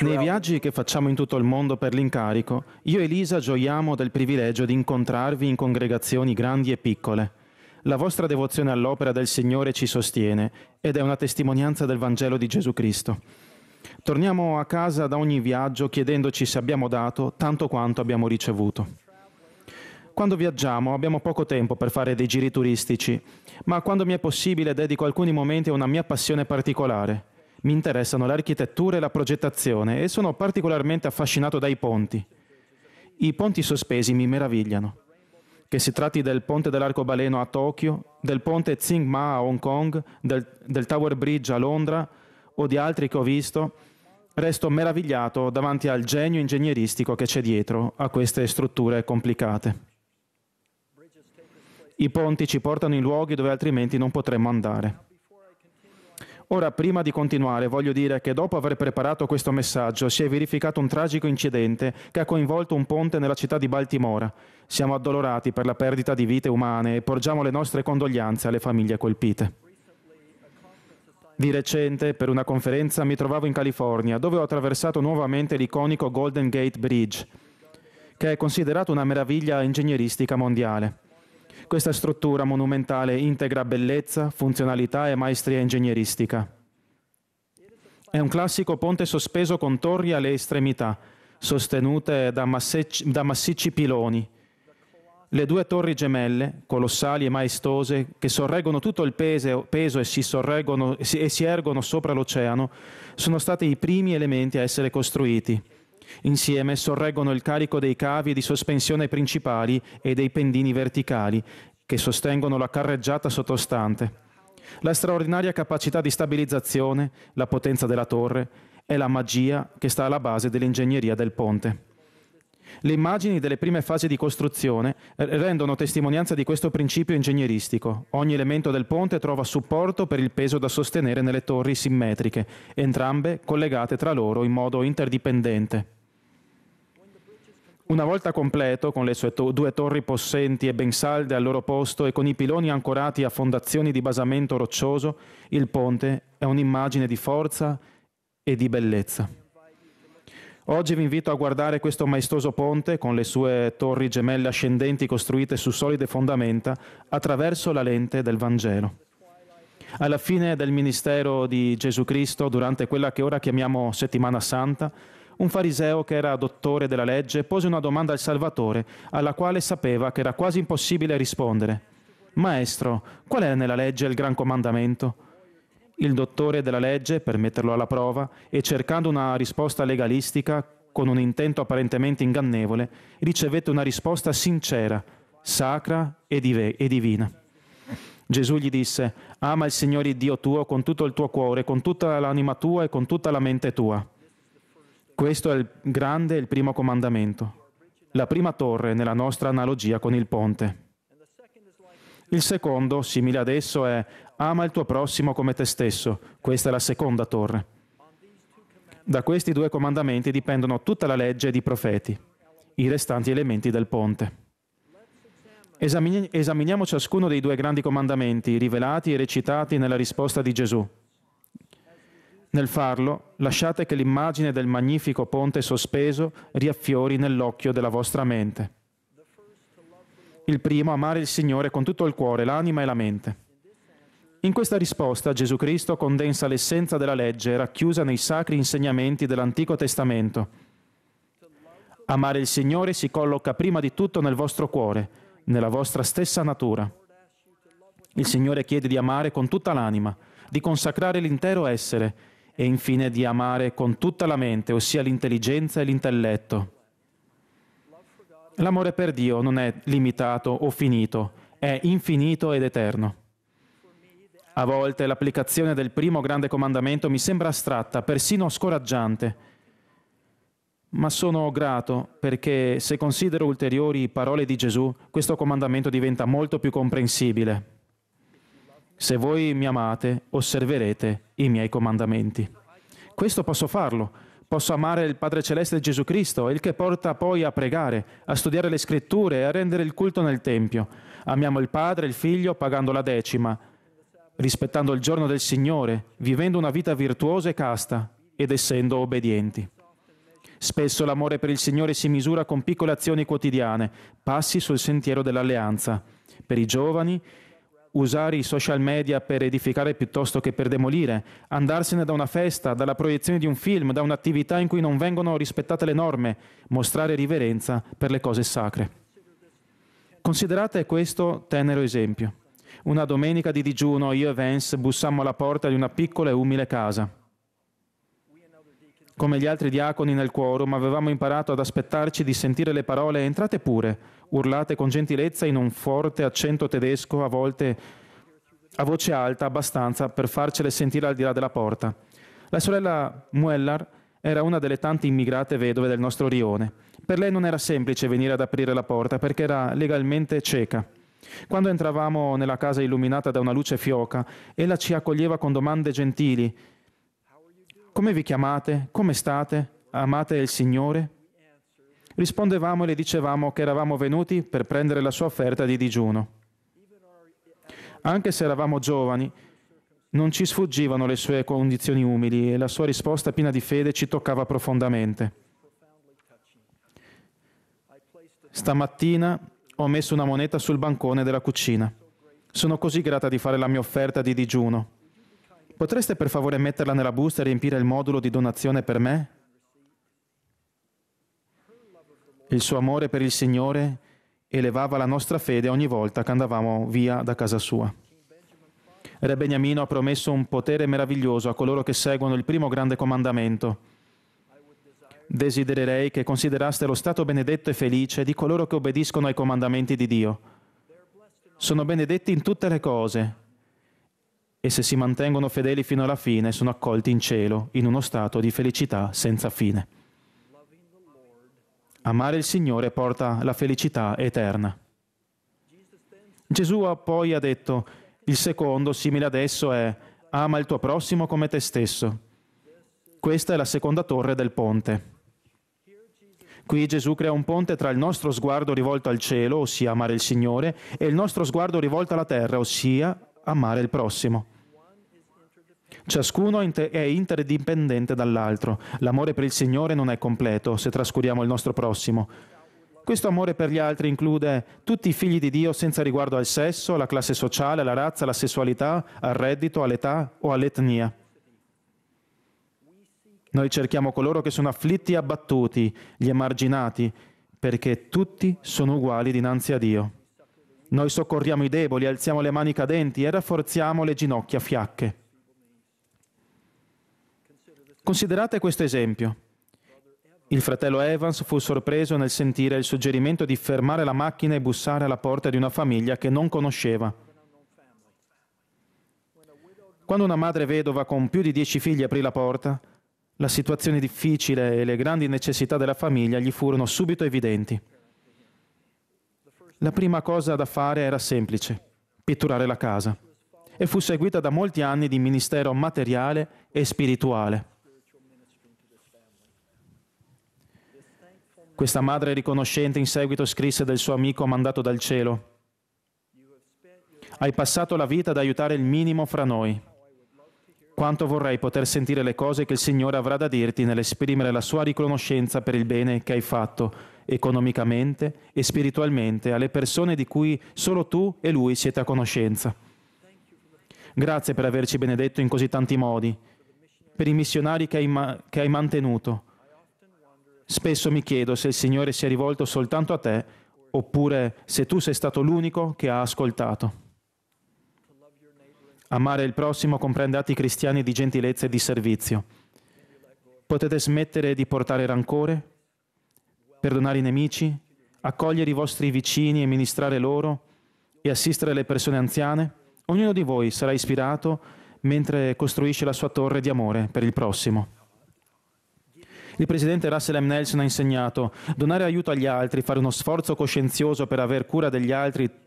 Nei viaggi che facciamo in tutto il mondo per l'incarico, io e Lisa gioiamo del privilegio di incontrarvi in congregazioni grandi e piccole. La vostra devozione all'opera del Signore ci sostiene ed è una testimonianza del Vangelo di Gesù Cristo. Torniamo a casa da ogni viaggio chiedendoci se abbiamo dato tanto quanto abbiamo ricevuto. Quando viaggiamo abbiamo poco tempo per fare dei giri turistici, ma quando mi è possibile dedico alcuni momenti a una mia passione particolare, mi interessano l'architettura e la progettazione e sono particolarmente affascinato dai ponti. I ponti sospesi mi meravigliano. Che si tratti del ponte dell'arcobaleno a Tokyo, del ponte Tsing Ma a Hong Kong, del, del Tower Bridge a Londra o di altri che ho visto, resto meravigliato davanti al genio ingegneristico che c'è dietro a queste strutture complicate. I ponti ci portano in luoghi dove altrimenti non potremmo andare. Ora, prima di continuare, voglio dire che dopo aver preparato questo messaggio si è verificato un tragico incidente che ha coinvolto un ponte nella città di Baltimora. Siamo addolorati per la perdita di vite umane e porgiamo le nostre condoglianze alle famiglie colpite. Di recente, per una conferenza, mi trovavo in California, dove ho attraversato nuovamente l'iconico Golden Gate Bridge, che è considerato una meraviglia ingegneristica mondiale questa struttura monumentale integra bellezza, funzionalità e maestria ingegneristica. È un classico ponte sospeso con torri alle estremità, sostenute da, massicci, da massicci piloni. Le due torri gemelle, colossali e maestose, che sorreggono tutto il peso, peso e, si e si ergono sopra l'oceano, sono stati i primi elementi a essere costruiti Insieme sorreggono il carico dei cavi di sospensione principali e dei pendini verticali che sostengono la carreggiata sottostante. La straordinaria capacità di stabilizzazione, la potenza della torre, è la magia che sta alla base dell'ingegneria del ponte. Le immagini delle prime fasi di costruzione eh, rendono testimonianza di questo principio ingegneristico. Ogni elemento del ponte trova supporto per il peso da sostenere nelle torri simmetriche, entrambe collegate tra loro in modo interdipendente. Una volta completo, con le sue to due torri possenti e ben salde al loro posto e con i piloni ancorati a fondazioni di basamento roccioso, il ponte è un'immagine di forza e di bellezza. Oggi vi invito a guardare questo maestoso ponte con le sue torri gemelle ascendenti costruite su solide fondamenta attraverso la lente del Vangelo. Alla fine del ministero di Gesù Cristo, durante quella che ora chiamiamo settimana santa, un fariseo che era dottore della legge pose una domanda al Salvatore, alla quale sapeva che era quasi impossibile rispondere. Maestro, qual è nella legge il gran comandamento? il dottore della legge per metterlo alla prova e cercando una risposta legalistica con un intento apparentemente ingannevole, ricevette una risposta sincera, sacra e, dive- e divina. Gesù gli disse, ama il Signore il Dio tuo con tutto il tuo cuore, con tutta l'anima tua e con tutta la mente tua. Questo è il grande, e il primo comandamento, la prima torre nella nostra analogia con il ponte. Il secondo, simile ad esso, è Ama il tuo prossimo come te stesso. Questa è la seconda torre. Da questi due comandamenti dipendono tutta la legge ed i profeti, i restanti elementi del ponte. Esamini- esaminiamo ciascuno dei due grandi comandamenti rivelati e recitati nella risposta di Gesù. Nel farlo, lasciate che l'immagine del magnifico ponte sospeso riaffiori nell'occhio della vostra mente. Il primo, amare il Signore con tutto il cuore, l'anima e la mente. In questa risposta Gesù Cristo condensa l'essenza della legge racchiusa nei sacri insegnamenti dell'Antico Testamento. Amare il Signore si colloca prima di tutto nel vostro cuore, nella vostra stessa natura. Il Signore chiede di amare con tutta l'anima, di consacrare l'intero essere e infine di amare con tutta la mente, ossia l'intelligenza e l'intelletto. L'amore per Dio non è limitato o finito, è infinito ed eterno. A volte l'applicazione del primo grande comandamento mi sembra astratta, persino scoraggiante. Ma sono grato perché se considero ulteriori parole di Gesù, questo comandamento diventa molto più comprensibile. Se voi mi amate, osserverete i miei comandamenti. Questo posso farlo. Posso amare il Padre Celeste Gesù Cristo, il che porta poi a pregare, a studiare le scritture e a rendere il culto nel Tempio. Amiamo il Padre e il Figlio pagando la decima, rispettando il giorno del Signore, vivendo una vita virtuosa e casta ed essendo obbedienti. Spesso l'amore per il Signore si misura con piccole azioni quotidiane, passi sul sentiero dell'alleanza. Per i giovani, usare i social media per edificare piuttosto che per demolire, andarsene da una festa, dalla proiezione di un film, da un'attività in cui non vengono rispettate le norme, mostrare riverenza per le cose sacre. Considerate questo tenero esempio. Una domenica di digiuno io e Vance bussammo alla porta di una piccola e umile casa. Come gli altri diaconi nel quorum avevamo imparato ad aspettarci di sentire le parole entrate pure, urlate con gentilezza in un forte accento tedesco, a volte a voce alta abbastanza per farcele sentire al di là della porta. La sorella Muellar era una delle tante immigrate vedove del nostro rione. Per lei non era semplice venire ad aprire la porta perché era legalmente cieca. Quando entravamo nella casa illuminata da una luce fioca, ella ci accoglieva con domande gentili. Come vi chiamate? Come state? Amate il Signore? Rispondevamo e le dicevamo che eravamo venuti per prendere la sua offerta di digiuno. Anche se eravamo giovani, non ci sfuggivano le sue condizioni umili e la sua risposta piena di fede ci toccava profondamente. Stamattina ho messo una moneta sul bancone della cucina. Sono così grata di fare la mia offerta di digiuno. Potreste per favore metterla nella busta e riempire il modulo di donazione per me? Il suo amore per il Signore elevava la nostra fede ogni volta che andavamo via da casa sua. Re Beniamino ha promesso un potere meraviglioso a coloro che seguono il primo grande comandamento Desidererei che consideraste lo stato benedetto e felice di coloro che obbediscono ai comandamenti di Dio. Sono benedetti in tutte le cose e se si mantengono fedeli fino alla fine sono accolti in cielo in uno stato di felicità senza fine. Amare il Signore porta la felicità eterna. Gesù poi ha detto, il secondo, simile ad esso, è ama il tuo prossimo come te stesso. Questa è la seconda torre del ponte. Qui Gesù crea un ponte tra il nostro sguardo rivolto al cielo, ossia amare il Signore, e il nostro sguardo rivolto alla terra, ossia amare il prossimo. Ciascuno è interdipendente dall'altro. L'amore per il Signore non è completo se trascuriamo il nostro prossimo. Questo amore per gli altri include tutti i figli di Dio senza riguardo al sesso, alla classe sociale, alla razza, alla sessualità, al reddito, all'età o all'etnia. Noi cerchiamo coloro che sono afflitti e abbattuti, gli emarginati, perché tutti sono uguali dinanzi a Dio. Noi soccorriamo i deboli, alziamo le mani cadenti e rafforziamo le ginocchia fiacche. Considerate questo esempio. Il fratello Evans fu sorpreso nel sentire il suggerimento di fermare la macchina e bussare alla porta di una famiglia che non conosceva. Quando una madre vedova con più di dieci figli aprì la porta, la situazione difficile e le grandi necessità della famiglia gli furono subito evidenti. La prima cosa da fare era semplice, pitturare la casa, e fu seguita da molti anni di ministero materiale e spirituale. Questa madre riconoscente in seguito scrisse del suo amico mandato dal cielo, Hai passato la vita ad aiutare il minimo fra noi quanto vorrei poter sentire le cose che il Signore avrà da dirti nell'esprimere la sua riconoscenza per il bene che hai fatto economicamente e spiritualmente alle persone di cui solo tu e lui siete a conoscenza. Grazie per averci benedetto in così tanti modi, per i missionari che hai, ma- che hai mantenuto. Spesso mi chiedo se il Signore si è rivolto soltanto a te oppure se tu sei stato l'unico che ha ascoltato. Amare il prossimo comprende atti cristiani di gentilezza e di servizio. Potete smettere di portare rancore, perdonare i nemici, accogliere i vostri vicini e ministrare loro e assistere le persone anziane. Ognuno di voi sarà ispirato mentre costruisce la sua torre di amore per il prossimo. Il presidente Russell M. Nelson ha insegnato: donare aiuto agli altri, fare uno sforzo coscienzioso per aver cura degli altri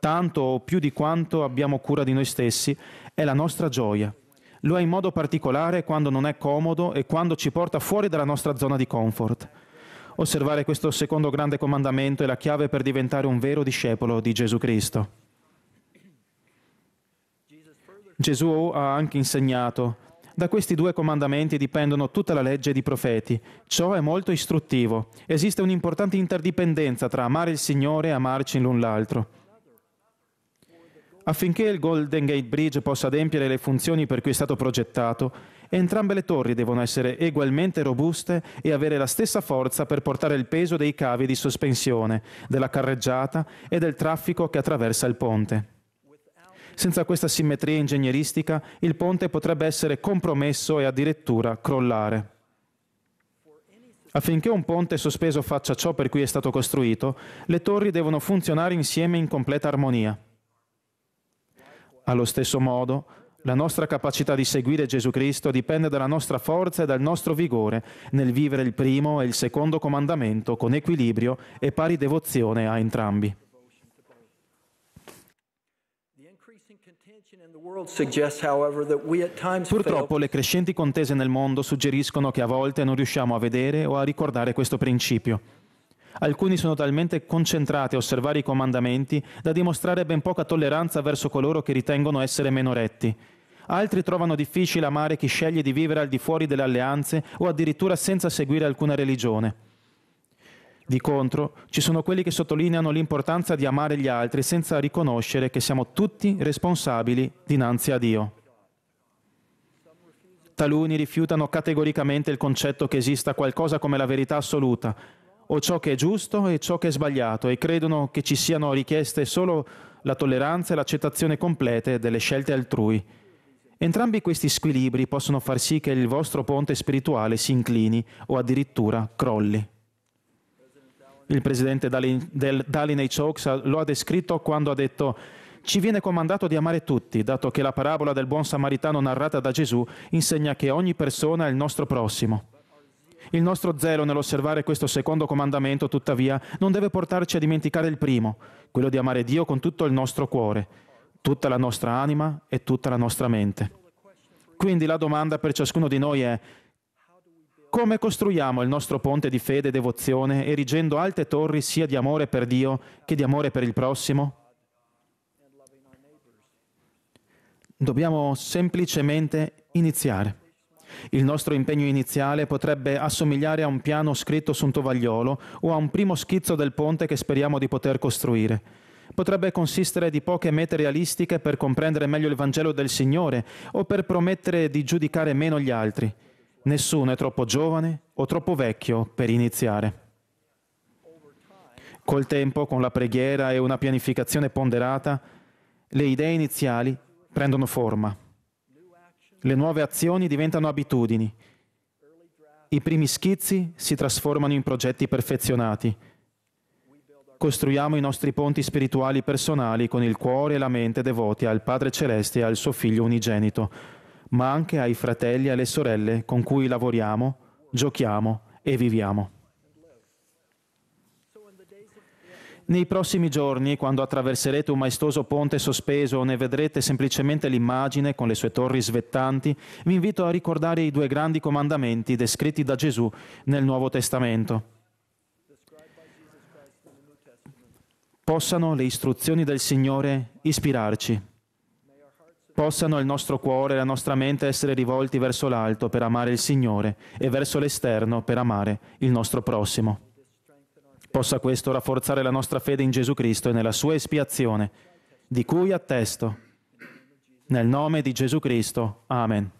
tanto o più di quanto abbiamo cura di noi stessi, è la nostra gioia. Lo è in modo particolare quando non è comodo e quando ci porta fuori dalla nostra zona di comfort. Osservare questo secondo grande comandamento è la chiave per diventare un vero discepolo di Gesù Cristo. Gesù ha anche insegnato, da questi due comandamenti dipendono tutta la legge ed i profeti. Ciò è molto istruttivo. Esiste un'importante interdipendenza tra amare il Signore e amarci l'un l'altro. Affinché il Golden Gate Bridge possa adempiere le funzioni per cui è stato progettato, entrambe le torri devono essere ugualmente robuste e avere la stessa forza per portare il peso dei cavi di sospensione, della carreggiata e del traffico che attraversa il ponte. Senza questa simmetria ingegneristica, il ponte potrebbe essere compromesso e addirittura crollare. Affinché un ponte sospeso faccia ciò per cui è stato costruito, le torri devono funzionare insieme in completa armonia. Allo stesso modo, la nostra capacità di seguire Gesù Cristo dipende dalla nostra forza e dal nostro vigore nel vivere il primo e il secondo comandamento con equilibrio e pari devozione a entrambi. Purtroppo le crescenti contese nel mondo suggeriscono che a volte non riusciamo a vedere o a ricordare questo principio. Alcuni sono talmente concentrati a osservare i comandamenti da dimostrare ben poca tolleranza verso coloro che ritengono essere meno retti. Altri trovano difficile amare chi sceglie di vivere al di fuori delle alleanze o addirittura senza seguire alcuna religione. Di contro, ci sono quelli che sottolineano l'importanza di amare gli altri senza riconoscere che siamo tutti responsabili dinanzi a Dio. Taluni rifiutano categoricamente il concetto che esista qualcosa come la verità assoluta, o ciò che è giusto e ciò che è sbagliato e credono che ci siano richieste solo la tolleranza e l'accettazione complete delle scelte altrui. Entrambi questi squilibri possono far sì che il vostro ponte spirituale si inclini o addirittura crolli. Il presidente Dalinei Chokes lo ha descritto quando ha detto ci viene comandato di amare tutti, dato che la parabola del buon samaritano narrata da Gesù insegna che ogni persona è il nostro prossimo. Il nostro zelo nell'osservare questo secondo comandamento, tuttavia, non deve portarci a dimenticare il primo, quello di amare Dio con tutto il nostro cuore, tutta la nostra anima e tutta la nostra mente. Quindi la domanda per ciascuno di noi è come costruiamo il nostro ponte di fede e devozione erigendo alte torri sia di amore per Dio che di amore per il prossimo? Dobbiamo semplicemente iniziare. Il nostro impegno iniziale potrebbe assomigliare a un piano scritto su un tovagliolo o a un primo schizzo del ponte che speriamo di poter costruire. Potrebbe consistere di poche mete realistiche per comprendere meglio il Vangelo del Signore o per promettere di giudicare meno gli altri. Nessuno è troppo giovane o troppo vecchio per iniziare. Col tempo, con la preghiera e una pianificazione ponderata, le idee iniziali prendono forma. Le nuove azioni diventano abitudini. I primi schizzi si trasformano in progetti perfezionati. Costruiamo i nostri ponti spirituali personali con il cuore e la mente devoti al Padre Celeste e al suo Figlio unigenito, ma anche ai fratelli e alle sorelle con cui lavoriamo, giochiamo e viviamo. Nei prossimi giorni, quando attraverserete un maestoso ponte sospeso o ne vedrete semplicemente l'immagine con le sue torri svettanti, vi invito a ricordare i due grandi comandamenti descritti da Gesù nel Nuovo Testamento. Possano le istruzioni del Signore ispirarci. Possano il nostro cuore e la nostra mente essere rivolti verso l'alto per amare il Signore e verso l'esterno per amare il nostro prossimo. Possa questo rafforzare la nostra fede in Gesù Cristo e nella sua espiazione, di cui attesto. Nel nome di Gesù Cristo. Amen.